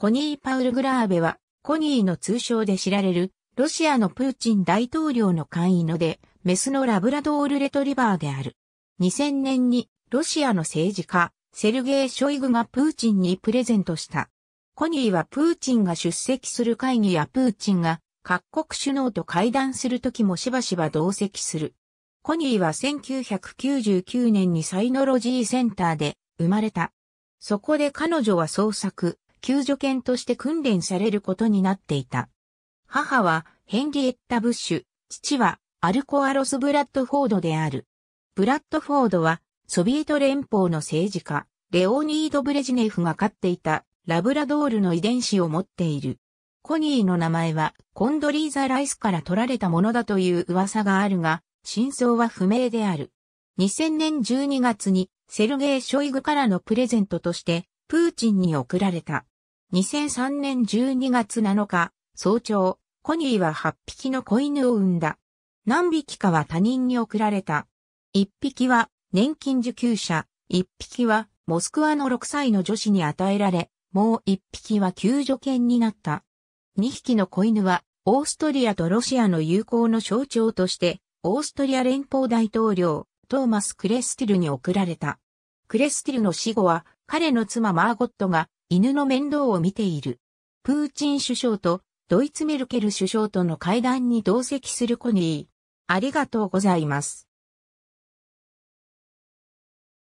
コニー・パウル・グラーベは、コニーの通称で知られる、ロシアのプーチン大統領の会員ので、メスのラブラドールレトリバーである。2000年に、ロシアの政治家、セルゲイ・ショイグがプーチンにプレゼントした。コニーはプーチンが出席する会議やプーチンが各国首脳と会談するときもしばしば同席する。コニーは1999年にサイノロジーセンターで生まれた。そこで彼女は創作、救助犬として訓練されることになっていた。母はヘンリエッタ・ブッシュ、父はアルコアロス・ブラッドフォードである。ブラッドフォードはソビエト連邦の政治家、レオニード・ブレジネフが飼っていたラブラドールの遺伝子を持っている。コニーの名前はコンドリーザ・ライスから取られたものだという噂があるが、真相は不明である。2000年12月にセルゲイ・ショイグからのプレゼントとして、プーチンに贈られた。2003年12月7日、早朝、コニーは8匹の子犬を産んだ。何匹かは他人に送られた。1匹は年金受給者、1匹はモスクワの6歳の女子に与えられ、もう1匹は救助犬になった。2匹の子犬はオーストリアとロシアの友好の象徴として、オーストリア連邦大統領、トーマス・クレスティルに送られた。クレスティルの死後は、彼の妻マーゴットが犬の面倒を見ている。プーチン首相とドイツメルケル首相との会談に同席するコニー。ありがとうございます。